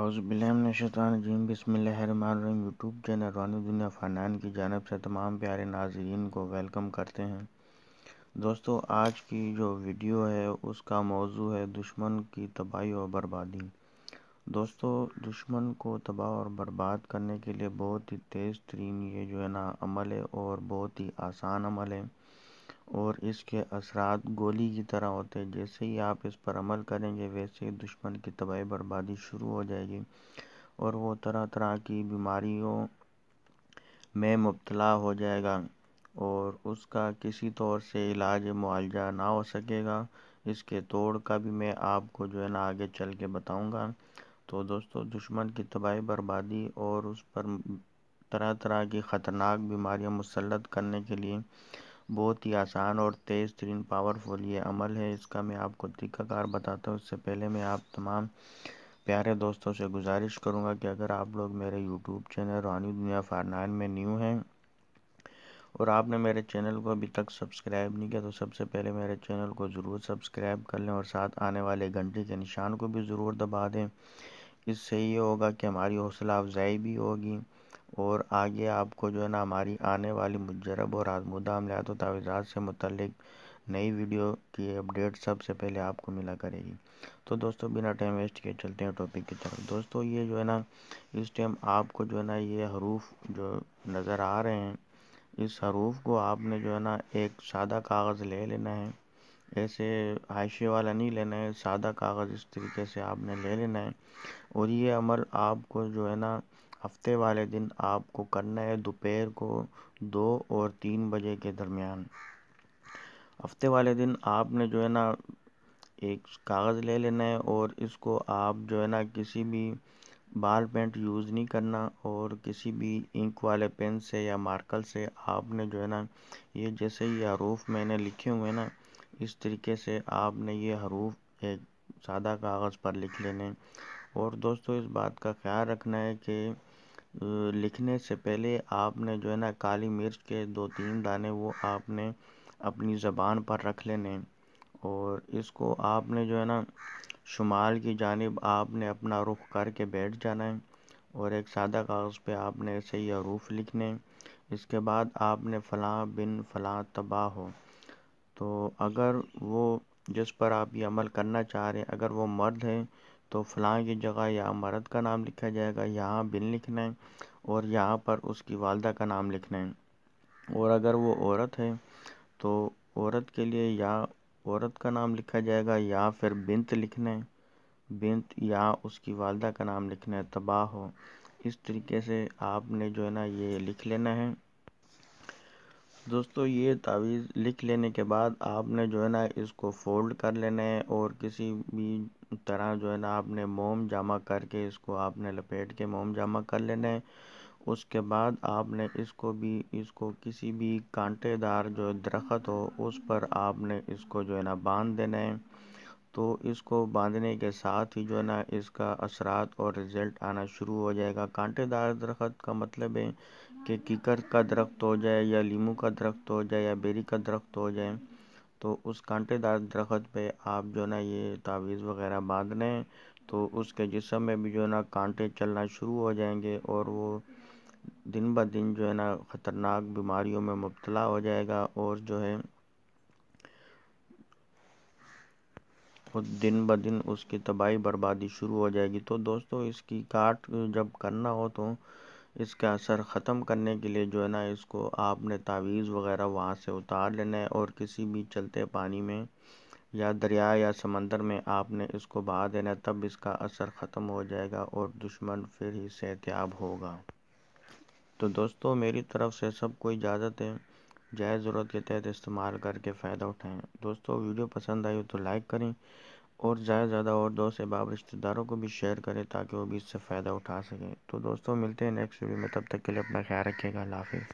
अज़बिल्लिम बसमीम YouTube channel रानी दुनिया फ़नान की जानब से तमाम प्यारे नाजरीन को वेलकम करते हैं दोस्तों आज की जो वीडियो है उसका मौजू है दुश्मन की तबाही और बर्बादी दोस्तों दुश्मन को तबाह और बर्बाद करने के लिए बहुत ही तेज़ तरीन ये जो है ना अमल है और बहुत ही आसान अमल है और इसके असरात गोली की तरह होते हैं जैसे ही आप इस पर अमल करेंगे वैसे ही दुश्मन की तबाही बर्बादी शुरू हो जाएगी और वो तरह तरह की बीमारियों में मुबतला हो जाएगा और उसका किसी तौर से इलाज मुआलजा ना हो सकेगा इसके तोड़ का भी मैं आपको जो है ना आगे चल के बताऊँगा तो दोस्तों दुश्मन की तबाही बर्बादी और उस पर तरह तरह की ख़तरनाक बीमारियां मुसलत करने के लिए बहुत ही आसान और तेज़ तरीन पावरफुल ये अमल है इसका मैं आपको तरीकाकार बताता हूँ इससे पहले मैं आप तमाम प्यारे दोस्तों से गुजारिश करूँगा कि अगर आप लोग मेरे यूट्यूब चैनल रानी दुनिया फारनान में न्यू हैं और आपने मेरे चैनल को अभी तक सब्सक्राइब नहीं किया तो सबसे पहले मेरे चैनल को ज़रूर सब्सक्राइब कर लें और साथ आने वाले घंटे के निशान को भी ज़रूर दबा दें इससे ये होगा कि हमारी हौसला अफजाई भी होगी और आगे आपको जो है ना हमारी आने वाली मुजरब और आजमूदा अमलियात और तावीज़ा से मुतलिक नई वीडियो की अपडेट सबसे पहले आपको मिला करेगी तो दोस्तों बिना टाइम वेस्ट किए चलते हैं टॉपिक की तरफ दोस्तों ये जो है ना इस टाइम आपको जो है ना ये हरूफ जो नज़र आ रहे हैं इस हरूफ को आपने जो है ना एक सादा कागज़ ले लेना है ऐसे हाशे वाला नहीं लेना है सादा कागज़ इस तरीके से आपने ले लेना है और ये अमल आपको जो है ना हफ़्ते वाले दिन आपको करना है दोपहर को दो और तीन बजे के दरमियान हफ़्ते वाले दिन आपने जो है ना एक कागज़ ले लेना है और इसको आप जो है ना किसी भी बाल पेंट यूज़ नहीं करना और किसी भी इंक वाले पेन से या मार्कल से आपने जो है ना ये जैसे ये हरूफ मैंने लिखे हुए हैं ना इस तरीके से आपने ये हरूफ एक सादा कागज़ पर लिख लेने और दोस्तों इस बात का ख्याल रखना है कि लिखने से पहले आपने जो है ना काली मिर्च के दो तीन दाने वो आपने अपनी ज़बान पर रख लेने और इसको आपने जो है ना शुमाल की जानब आपने अपना रुख करके बैठ जाना है और एक सादा कागज़ पे आपने ऐसे ही हरूफ लिखने इसके बाद आपने फ़लाँ बिन फ़लाँ तबाह हो तो अगर वो जिस पर आप ये अमल करना चाह रहे हैं अगर वो मर्द है तो फ़लाँ की जगह यहाँ मर्द का नाम लिखा जाएगा यहाँ बिन लिखना है और यहाँ पर उसकी वालदा का नाम लिखना है और अगर वो औरत है तो औरत के लिए या औरत का नाम लिखा जाएगा या फिर बिनत लिखना है बिनत या उसकी वालदा का नाम लिखना है तबाह हो इस तरीके से आपने जो है ना ये लिख लेना है दोस्तों ये तावीज़ लिख लेने के बाद आपने जो है ना इसको फोल्ड कर लेना है और किसी भी तरह जो है ना आपने मोम जमा करके इसको आपने लपेट के मोम जमा कर लेना है उसके बाद आपने इसको भी इसको किसी भी कांटेदार जो दरख्त हो उस पर आपने इसको जो है ना बांध देना है तो इसको बांधने के साथ ही जो है ना इसका असरात और रिज़ल्ट आना शुरू हो जाएगा कांटेदार दरख्त का मतलब है कि कीकर का दरख्त हो जाए या लीमू का दरख्त हो जाए या बेरी का दरख्त हो जाए तो उस कांटेदार दरख्त पे आप जो ना ये तावीज़ वगैरह बांध लें तो उसके जिसम में भी जो है ना कांटे चलना शुरू हो जाएंगे और वो दिन ब दिन जो है ना ख़तरनाक बीमारियों में मुबतला हो जाएगा और जो है खुद दिन ब दिन उसकी तबाही बर्बादी शुरू हो जाएगी तो दोस्तों इसकी काट जब करना हो तो इसका असर ख़त्म करने के लिए जो है ना इसको आपने तावीज़ वगैरह वहाँ से उतार लेना है और किसी भी चलते पानी में या दरिया या समंदर में आपने इसको बहा देना तब इसका असर ख़त्म हो जाएगा और दुश्मन फिर ही सेहतियाब होगा तो दोस्तों मेरी तरफ़ से सबको इजाज़त है जायज़ ज़रूरत के तहत इस्तेमाल करके फ़ायदा उठाएँ दोस्तों वीडियो पसंद आई हो तो लाइक करें और ज़्यादा से ज़्यादा और दोस्त अहबाब रिश्तेदारों को भी शेयर करें ताकि वो भी इससे फ़ायदा उठा सकें तो दोस्तों मिलते हैं नेक्स्ट वीडियो में तब तक के लिए अपना ख्याल रखिएगा अल्लाह हाफिज़